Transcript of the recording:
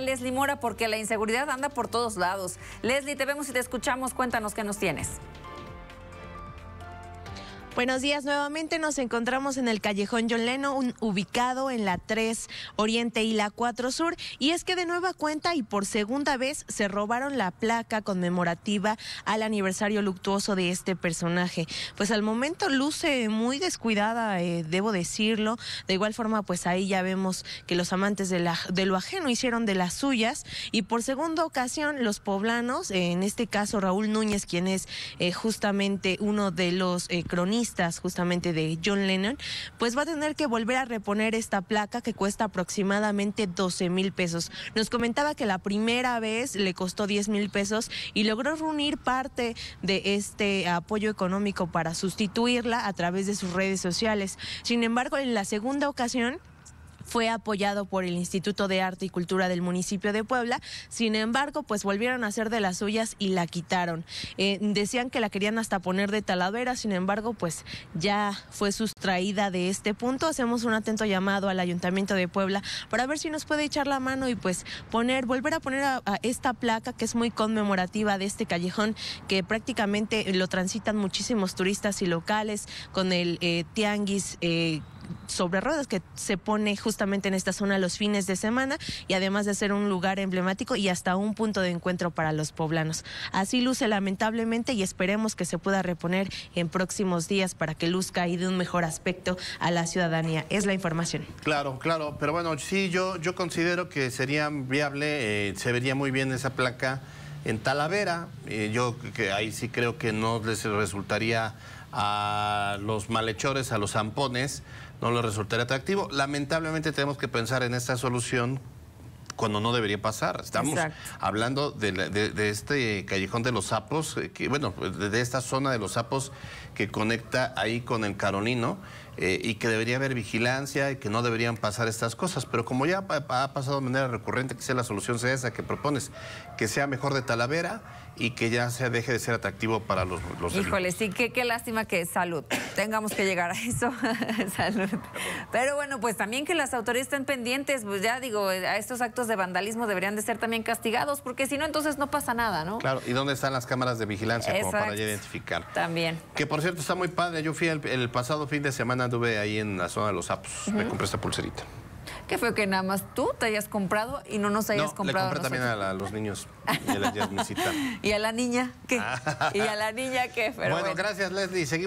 Leslie Mora, porque la inseguridad anda por todos lados. Leslie, te vemos y te escuchamos. Cuéntanos qué nos tienes. Buenos días, nuevamente nos encontramos en el callejón John ubicado en la 3 Oriente y la 4 Sur, y es que de nueva cuenta y por segunda vez se robaron la placa conmemorativa al aniversario luctuoso de este personaje. Pues al momento luce muy descuidada, eh, debo decirlo. De igual forma, pues ahí ya vemos que los amantes de, lo ajeno hicieron de las suyas, y por segunda ocasión los poblanos, eh, en este caso Raúl Núñez, quien es eh, justamente uno de los cronistas, justamente de John Lennon, pues va a tener que volver a reponer esta placa que cuesta aproximadamente 12 mil pesos. Nos comentaba que la primera vez le costó 10 mil pesos y logró reunir parte de este apoyo económico para sustituirla a través de sus redes sociales. Sin embargo, en la segunda ocasión fue apoyado por el Instituto de Arte y Cultura del municipio de Puebla. Sin embargo, pues volvieron a hacer de las suyas y la quitaron. Eh, decían que la querían hasta poner de Talavera, sin embargo, pues ya fue sustraída de este punto. Hacemos un atento llamado al Ayuntamiento de Puebla para ver si nos puede echar la mano y pues poner, volver a poner a, esta placa que es muy conmemorativa de este callejón que prácticamente lo transitan muchísimos turistas y locales con el eh, tianguis. Eh, sobre ruedas que se pone justamente en esta zona los fines de semana y además de ser un lugar emblemático y hasta un punto de encuentro para los poblanos. Así luce lamentablemente y esperemos que se pueda reponer en próximos días para que luzca y de un mejor aspecto a la ciudadanía. Es la información. Claro, claro, pero bueno, sí, yo, yo considero que sería viable, eh, se vería muy bien esa placa en Talavera. Eh, yo que ahí sí creo que no les resultaría a los malhechores, a los zampones, no les resultará atractivo. Lamentablemente tenemos que pensar en esta solución cuando no debería pasar. Estamos hablando de, este callejón de los sapos, eh, que, bueno, de, de esta zona de los sapos que conecta ahí con el Carolino. Eh, y que debería haber vigilancia y que no deberían pasar estas cosas. Pero como ya ha pasado de manera recurrente, que sea la solución sea esa que propones, que sea mejor de Talavera y que ya se deje de ser atractivo para los... los Híjole, sí, qué, qué lástima que salud. Tengamos que llegar a eso, salud. Pero bueno, pues también que las autoridades estén pendientes, pues ya digo, a estos actos de vandalismo deberían de ser también castigados, porque si no, entonces no pasa nada, ¿no? Claro, ¿y dónde están las cámaras de vigilancia como para ya identificar? También. Que por cierto está muy padre, yo fui el pasado fin de semana tuve ahí en la zona de los sapos. Me compré esta pulserita. Qué fue que nada más tú te hayas comprado y no nos hayas no, comprado. Le compré a también a, los niños y a la ¿Y a la niña qué? ¿Y a la niña qué? bueno, bueno, gracias, Leslie. Seguimos.